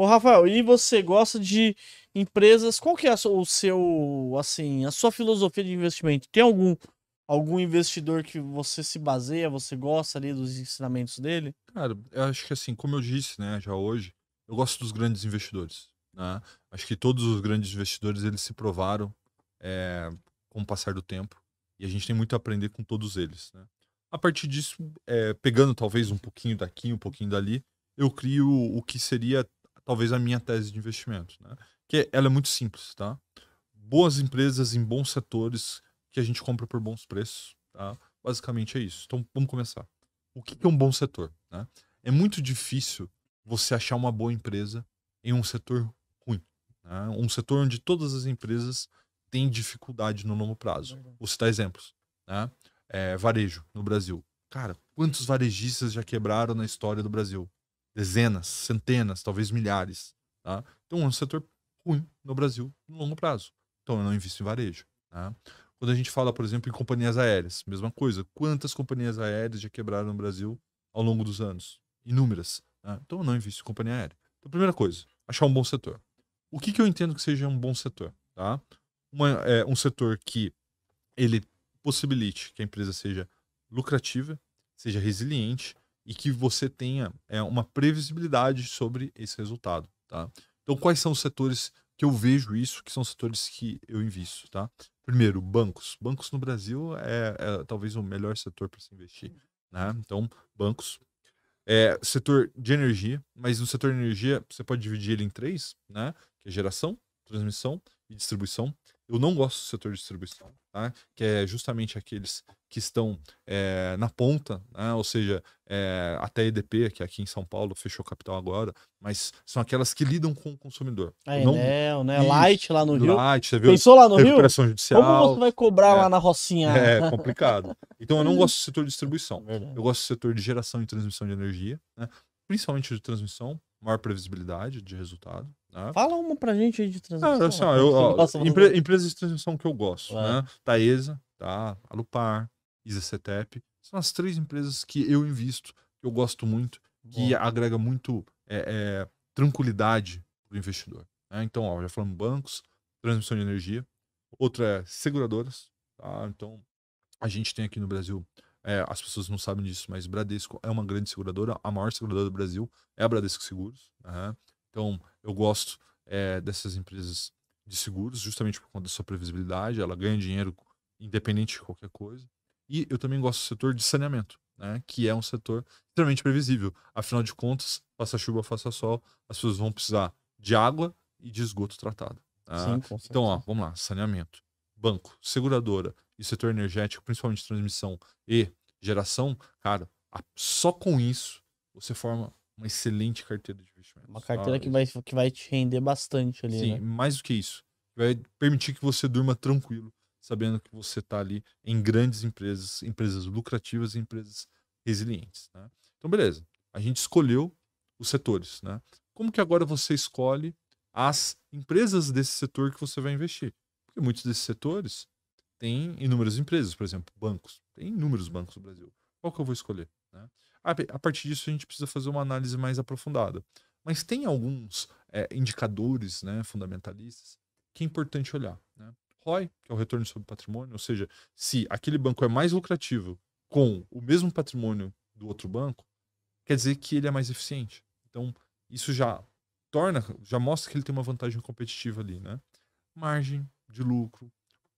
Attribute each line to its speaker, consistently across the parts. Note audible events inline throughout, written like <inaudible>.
Speaker 1: Ô, Rafael, e você gosta de empresas? Qual que é o seu, assim, a sua filosofia de investimento? Tem algum algum investidor que você se baseia, você gosta ali dos ensinamentos dele?
Speaker 2: Cara, eu acho que assim, como eu disse, né, já hoje, eu gosto dos grandes investidores, né? Acho que todos os grandes investidores eles se provaram é, com o passar do tempo e a gente tem muito a aprender com todos eles, né? A partir disso, é, pegando talvez um pouquinho daqui, um pouquinho dali, eu crio o que seria talvez a minha tese de investimento, né? Que ela é muito simples, tá? Boas empresas em bons setores que a gente compra por bons preços, tá? Basicamente é isso. Então vamos começar. O que é um bom setor? Né? É muito difícil você achar uma boa empresa em um setor ruim, né? um setor onde todas as empresas têm dificuldade no longo prazo. Uhum. Vou citar exemplos, né? É, varejo no Brasil. Cara, quantos varejistas já quebraram na história do Brasil? dezenas, centenas, talvez milhares. Tá? Então é um setor ruim no Brasil no longo prazo. Então eu não invisto em varejo. Tá? Quando a gente fala, por exemplo, em companhias aéreas, mesma coisa. Quantas companhias aéreas já quebraram no Brasil ao longo dos anos? Inúmeras. Tá? Então eu não invisto em companhia aérea. Então, primeira coisa, achar um bom setor. O que, que eu entendo que seja um bom setor? Tá? Uma, é, um setor que ele possibilite que a empresa seja lucrativa, seja resiliente, e que você tenha é, uma previsibilidade sobre esse resultado, tá? Então, quais são os setores que eu vejo isso, que são setores que eu invisto, tá? Primeiro, bancos. Bancos no Brasil é, é talvez o melhor setor para se investir, né? Então, bancos. É, setor de energia, mas no setor de energia você pode dividir ele em três, né? Que é geração, transmissão e distribuição. Eu não gosto do setor de distribuição, tá? que é justamente aqueles que estão é, na ponta, né? ou seja, eh, é, até EDP, que aqui em São Paulo fechou capital agora, mas são aquelas que lidam com o consumidor. Ah, é né? não... né? Isso, Light lá no Rio. Light, você viu? Pensou lá no Rio? judicial. Como você vai
Speaker 1: cobrar é, lá na Rocinha? É complicado. Então eu não <laughs> gosto do
Speaker 2: setor de distribuição. eu gosto do setor de geração e transmissão de energia, né? principalmente de transmissão, maior previsibilidade de resultado. Né? Fala uma
Speaker 1: pra gente aí de transmissão. Ah, assim, ó, eu, ó, empre empresas
Speaker 2: de transmissão que eu gosto, é. né? Taesa, tá? Alupar, Isacetep. São as três empresas que eu invisto, que eu gosto muito, que Bom. agrega muito é, é, tranquilidade pro investidor. Né? Então, ó, já falamos bancos, transmissão de energia. Outra é seguradoras, tá? Então, a gente tem aqui no Brasil é, as pessoas não sabem disso, mas Bradesco é uma grande seguradora, a maior seguradora do Brasil é a Bradesco Seguros. Então, eu gosto é, dessas empresas de seguros, justamente por conta da sua previsibilidade, ela ganha dinheiro independente de qualquer coisa. E eu também gosto do setor de saneamento, né, que é um setor extremamente previsível. Afinal de contas, faça chuva, faça sol, as pessoas vão precisar de água e de esgoto tratado. Tá? Sim, então, ó, vamos lá, saneamento, banco, seguradora e setor energético, principalmente transmissão e geração, cara, só com isso você forma uma excelente carteira de investimentos. Uma carteira que
Speaker 1: vai, que vai te render bastante ali. Sim, né? mais
Speaker 2: do que isso. Vai permitir que você durma tranquilo, sabendo que você está ali em grandes empresas, empresas lucrativas e empresas resilientes. Né? Então, beleza. A gente escolheu os setores. Né? Como que agora você escolhe as empresas desse setor que você vai investir? Porque muitos desses setores tem inúmeras empresas, por exemplo, bancos. Tem inúmeros bancos no Brasil. Qual que eu vou escolher? Né? A partir disso, a gente precisa fazer uma análise mais aprofundada. Mas tem alguns é, indicadores né, fundamentalistas que é importante olhar. Né? ROI, que é o retorno sobre patrimônio, ou seja, se aquele banco é mais lucrativo com o mesmo patrimônio do outro banco, quer dizer que ele é mais eficiente. Então, isso já torna, já mostra que ele tem uma vantagem competitiva ali, né? Margem de lucro,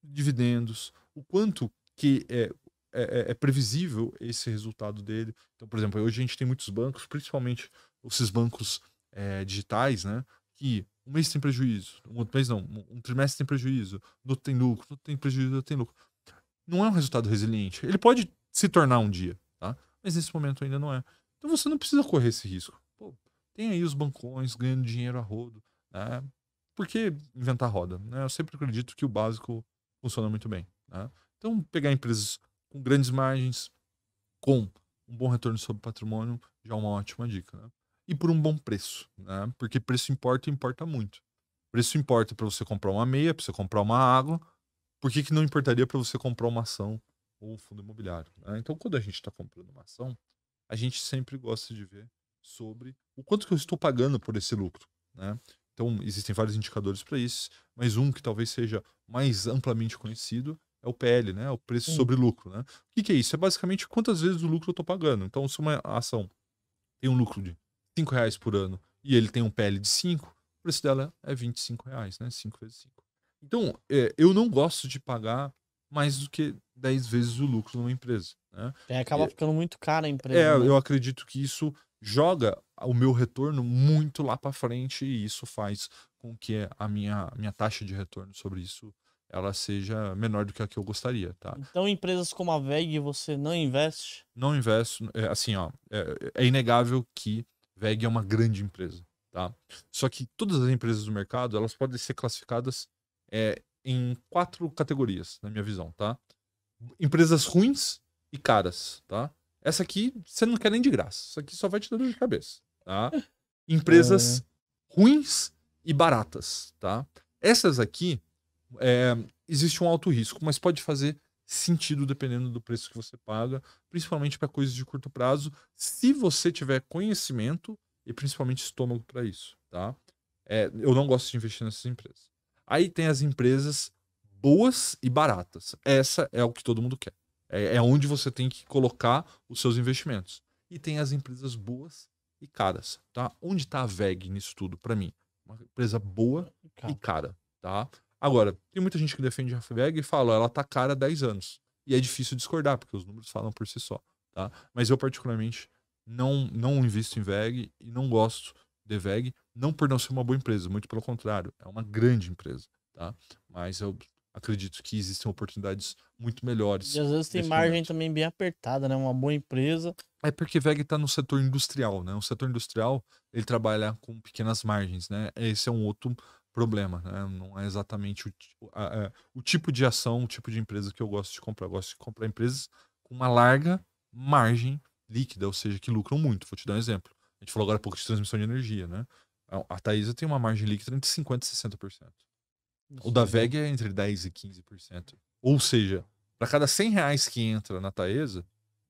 Speaker 2: dividendos, o quanto que é, é, é, é, previsível esse resultado dele. Então, por exemplo, hoje a gente tem muitos bancos, principalmente esses bancos é, digitais, né? Que um mês tem prejuízo, um outro mês não, um trimestre tem prejuízo, no outro tem lucro, no outro tem prejuízo, no outro tem lucro. Não é um resultado resiliente. Ele pode se tornar um dia, tá? Mas nesse momento ainda não é. Então você não precisa correr esse risco. Pô, tem aí os bancões ganhando dinheiro a rodo, né? Por que inventar roda? Né? Eu sempre acredito que o básico funciona muito bem. Né? Então, pegar empresas com grandes margens, com um bom retorno sobre patrimônio, já é uma ótima dica. Né? E por um bom preço, né? porque preço importa e importa muito. Preço importa para você comprar uma meia, para você comprar uma água. Por que, que não importaria para você comprar uma ação ou um fundo imobiliário? Né? Então, quando a gente está comprando uma ação, a gente sempre gosta de ver sobre o quanto que eu estou pagando por esse lucro. Né? Então, existem vários indicadores para isso, mas um que talvez seja mais amplamente conhecido é o PL, né? O preço Sim. sobre lucro, né? O que, que, é isso? É basicamente quantas vezes o lucro eu estou pagando. Então, se uma ação tem um lucro de R$ reais por ano e ele tem um PL de 5, o preço dela é 25 reais, né? 5 vezes 5. Então, é, eu não gosto de pagar mais do que 10 vezes o lucro numa empresa. Né? É, acaba e, é. ficando
Speaker 1: muito cara a empresa. É, né? eu
Speaker 2: acredito que isso joga o meu retorno muito lá para frente e isso faz com que a minha, minha taxa de retorno sobre isso ela seja menor do que a que eu gostaria, tá? Então, empresas como a VEG você não investe? Não investo. É, assim, ó, é, é inegável que VEG é uma grande empresa, tá? Só que todas as empresas do mercado, elas podem ser classificadas é, em quatro categorias, na minha visão, tá? Empresas ruins e caras, tá? Essa aqui você não quer nem de graça. Isso aqui só vai te dar dor de cabeça. Tá? <laughs> Empresas é... ruins e baratas. Tá? Essas aqui, é, existe um alto risco, mas pode fazer sentido dependendo do preço que você paga, principalmente para coisas de curto prazo, se você tiver conhecimento e principalmente estômago para isso, tá? É, eu não gosto de investir nessas empresas. Aí tem as empresas boas e baratas. Essa é o que todo mundo quer. É, é onde você tem que colocar os seus investimentos. E tem as empresas boas e caras, tá? Onde está a VEG nisso tudo para mim? Uma empresa boa e cara, tá? Agora, tem muita gente que defende a VEG e fala, ela tá cara há 10 anos. E é difícil discordar, porque os números falam por si só, tá? Mas eu particularmente não não invisto em VEG e não gosto de VEG, não por não ser uma boa empresa, muito pelo contrário, é uma grande empresa, tá? Mas eu acredito que existem oportunidades muito melhores. E às vezes tem margem momento.
Speaker 1: também bem apertada, né? Uma boa
Speaker 2: empresa é porque VEG está no setor industrial, né? O setor industrial, ele trabalha com pequenas margens, né? Esse é um outro problema, né? Não é exatamente o, a, a, é, o tipo de ação, o tipo de empresa que eu gosto de comprar. Eu gosto de comprar empresas com uma larga margem líquida, ou seja, que lucram muito. Vou te dar um exemplo. A gente falou agora há pouco de transmissão de energia, né? A Taísa tem uma margem líquida entre 50% e 60%. O da VEG é entre 10% e 15%. Ou seja, para cada 100 reais que entra na Taesa,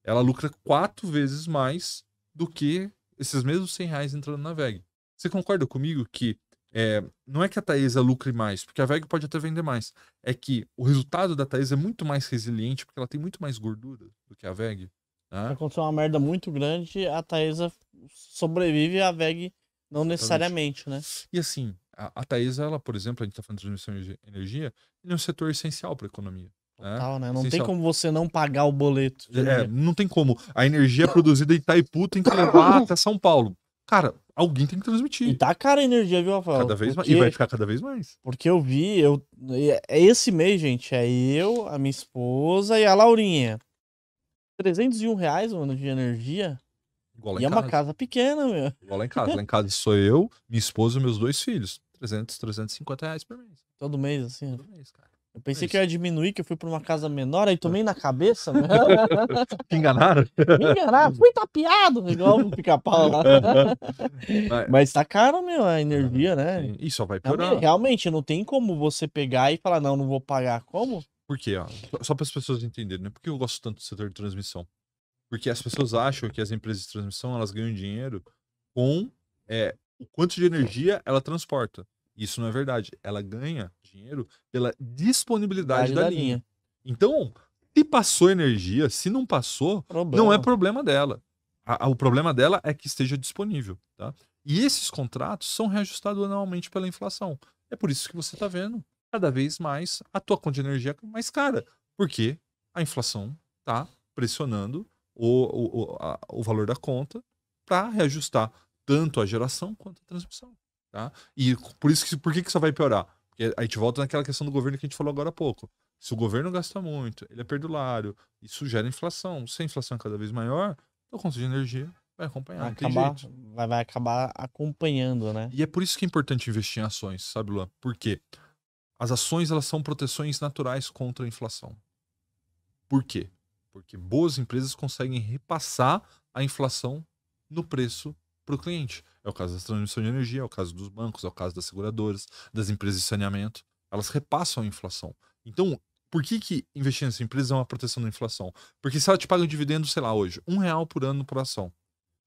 Speaker 2: ela lucra quatro vezes mais do que esses mesmos 100 reais entrando na VEG. Você concorda comigo que é, não é que a Taesa lucre mais, porque a VEG pode até vender mais. É que o resultado da Taesa é muito mais resiliente, porque ela tem muito mais gordura do que a VEG. Né? Se acontecer
Speaker 1: uma merda muito grande, a Taesa sobrevive e a VEG não Exatamente. necessariamente, né?
Speaker 2: E assim, a, a Taesa, ela, por exemplo, a gente está falando de transmissão de energia, ele é um setor essencial para a economia. Total, né? Não tem como
Speaker 1: você não pagar o boleto. É, é,
Speaker 2: não tem como. A energia produzida em Itaipu tem que levar <coughs> até São Paulo. Cara, alguém tem que transmitir. E tá
Speaker 1: cara a energia, viu, Rafael? Cada vez porque... mais. E vai ficar cada vez mais. Porque eu vi, eu. É esse mês, gente. É eu, a minha esposa e a Laurinha. 301 reais, mano, de energia. Igual lá e em é casa. uma casa pequena, meu.
Speaker 2: Igual lá em casa. lá em casa sou eu, minha esposa e meus dois filhos. 300, 350
Speaker 1: reais por mês. Todo mês, assim? Todo mês, cara. Eu pensei que eu ia diminuir, que eu fui para uma casa menor, aí tomei na cabeça. Te né? <laughs>
Speaker 2: enganaram? Me
Speaker 1: enganaram, fui tapeado, <laughs> igual pica-pau lá. Mas... Mas tá caro, meu, a energia, né? E só vai piorar. Realmente, não tem como você pegar e falar, não, não vou pagar.
Speaker 2: Como? Por quê? Ó, só para as pessoas entenderem, né? Por que eu gosto tanto do setor de transmissão? Porque as pessoas acham que as empresas de transmissão, elas ganham dinheiro com é, o quanto de energia ela transporta. Isso não é verdade. Ela ganha dinheiro pela disponibilidade da, da, linha. linha. Então, se passou energia, se não passou, problema. não é problema dela. A, a, o problema dela é que esteja disponível. Tá? E esses contratos são reajustados anualmente pela inflação. É por isso que você está vendo cada vez mais a tua conta de energia mais cara, porque a inflação está pressionando o, o, o, a, o valor da conta para reajustar tanto a geração quanto a transmissão. Tá? E por isso que por que, que só vai piorar? Porque a gente volta naquela questão do governo que a gente falou agora há pouco. Se o governo gasta muito, ele é perdulário, isso gera inflação. Se a inflação é cada vez maior, o consumo de energia vai acompanhar. Vai acabar, vai, vai acabar acompanhando, né? E é por isso que é importante investir em ações, sabe, Luan? Por quê? As ações elas são proteções naturais contra a inflação. Por quê? Porque boas empresas conseguem repassar a inflação no preço para o cliente. É o caso das transmissões de energia, é o caso dos bancos, é o caso das seguradoras, das empresas de saneamento. Elas repassam a inflação. Então, por que, que investir nessa empresa é uma proteção da inflação? Porque se ela te paga um dividendo, sei lá, hoje, um real por ano por ação.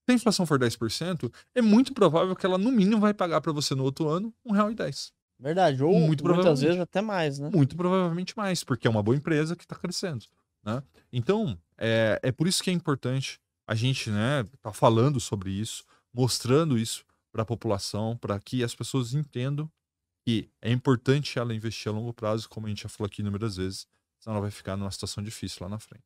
Speaker 2: Se a inflação for 10%, é muito provável que ela, no mínimo, vai pagar para você no outro ano um real e 10. Verdade, ou muito muitas vezes até mais, né? Muito provavelmente mais, porque é uma boa empresa que está crescendo. Né? Então, é, é por isso que é importante a gente né, tá falando sobre isso, mostrando isso para a população, para que as pessoas entendam que é importante ela investir a longo prazo, como a gente já falou aqui inúmeras vezes, senão ela vai ficar numa situação difícil lá na frente.